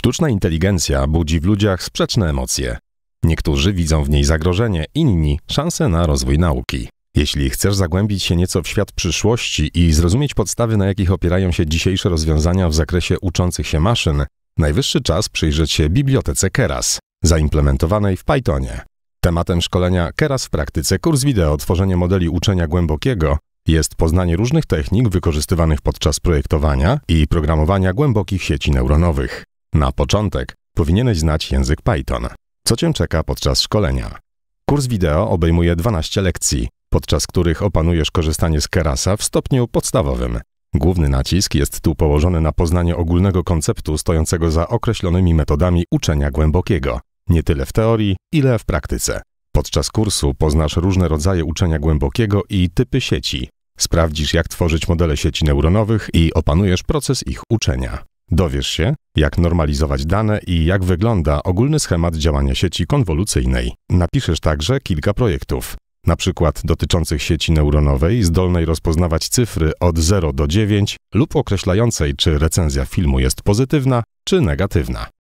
Sztuczna inteligencja budzi w ludziach sprzeczne emocje. Niektórzy widzą w niej zagrożenie, inni szansę na rozwój nauki. Jeśli chcesz zagłębić się nieco w świat przyszłości i zrozumieć podstawy, na jakich opierają się dzisiejsze rozwiązania w zakresie uczących się maszyn, najwyższy czas przyjrzeć się bibliotece Keras, zaimplementowanej w Pythonie. Tematem szkolenia Keras w praktyce kurs wideo tworzenie modeli uczenia głębokiego jest poznanie różnych technik wykorzystywanych podczas projektowania i programowania głębokich sieci neuronowych. Na początek powinieneś znać język Python. Co cię czeka podczas szkolenia? Kurs wideo obejmuje 12 lekcji, podczas których opanujesz korzystanie z Kerasa w stopniu podstawowym. Główny nacisk jest tu położony na poznanie ogólnego konceptu stojącego za określonymi metodami uczenia głębokiego, nie tyle w teorii, ile w praktyce. Podczas kursu poznasz różne rodzaje uczenia głębokiego i typy sieci. Sprawdzisz, jak tworzyć modele sieci neuronowych i opanujesz proces ich uczenia. Dowiesz się, jak normalizować dane i jak wygląda ogólny schemat działania sieci konwolucyjnej. Napiszesz także kilka projektów, na przykład dotyczących sieci neuronowej zdolnej rozpoznawać cyfry od 0 do 9 lub określającej, czy recenzja filmu jest pozytywna czy negatywna.